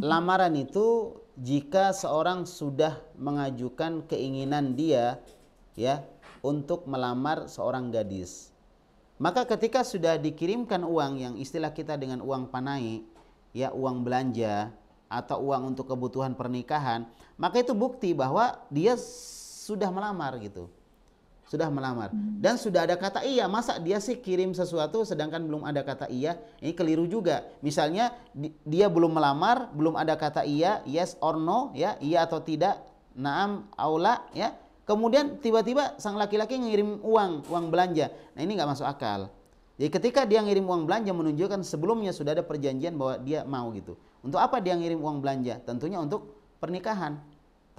lamaran itu jika seorang sudah mengajukan keinginan dia ya untuk melamar seorang gadis. Maka ketika sudah dikirimkan uang yang istilah kita dengan uang panai, ya uang belanja atau uang untuk kebutuhan pernikahan, maka itu bukti bahwa dia sudah melamar gitu sudah melamar hmm. dan sudah ada kata iya masa dia sih kirim sesuatu sedangkan belum ada kata iya ini keliru juga misalnya di, dia belum melamar belum ada kata iya yes or no ya iya atau tidak naam aula ya kemudian tiba-tiba sang laki-laki ngirim uang uang belanja nah ini nggak masuk akal jadi ketika dia ngirim uang belanja menunjukkan sebelumnya sudah ada perjanjian bahwa dia mau gitu untuk apa dia ngirim uang belanja tentunya untuk pernikahan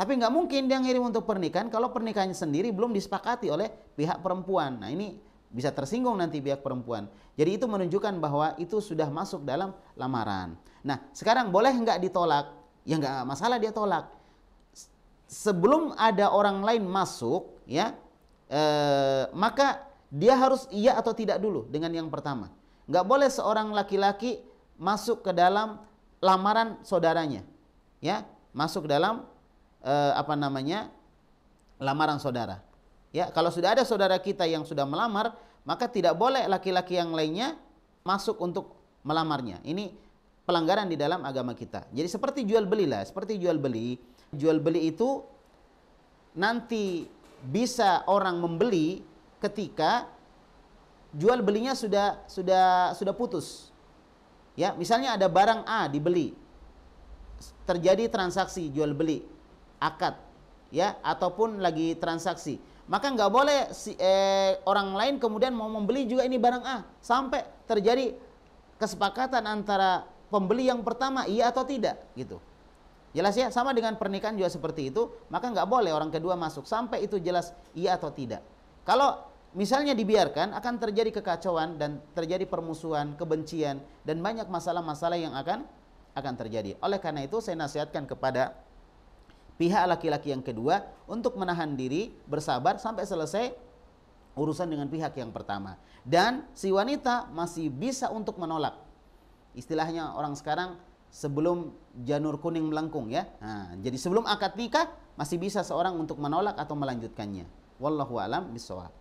tapi nggak mungkin dia ngirim untuk pernikahan kalau pernikahannya sendiri belum disepakati oleh pihak perempuan. Nah ini bisa tersinggung nanti pihak perempuan. Jadi itu menunjukkan bahwa itu sudah masuk dalam lamaran. Nah sekarang boleh nggak ditolak? Ya nggak masalah dia tolak. Sebelum ada orang lain masuk, ya eh, maka dia harus iya atau tidak dulu dengan yang pertama. Nggak boleh seorang laki-laki masuk ke dalam lamaran saudaranya, ya masuk dalam eh, apa namanya lamaran saudara. Ya, kalau sudah ada saudara kita yang sudah melamar, maka tidak boleh laki-laki yang lainnya masuk untuk melamarnya. Ini pelanggaran di dalam agama kita. Jadi seperti jual beli lah, seperti jual beli. Jual beli itu nanti bisa orang membeli ketika jual belinya sudah sudah sudah putus. Ya, misalnya ada barang A dibeli. Terjadi transaksi jual beli akad ya ataupun lagi transaksi maka nggak boleh si, eh, orang lain kemudian mau membeli juga ini barang A sampai terjadi kesepakatan antara pembeli yang pertama iya atau tidak gitu jelas ya sama dengan pernikahan juga seperti itu maka nggak boleh orang kedua masuk sampai itu jelas iya atau tidak kalau misalnya dibiarkan akan terjadi kekacauan dan terjadi permusuhan kebencian dan banyak masalah-masalah yang akan akan terjadi oleh karena itu saya nasihatkan kepada pihak laki-laki yang kedua untuk menahan diri, bersabar sampai selesai urusan dengan pihak yang pertama. Dan si wanita masih bisa untuk menolak. Istilahnya orang sekarang sebelum janur kuning melengkung ya. Nah, jadi sebelum akad nikah masih bisa seorang untuk menolak atau melanjutkannya. Wallahu a'lam bisawab.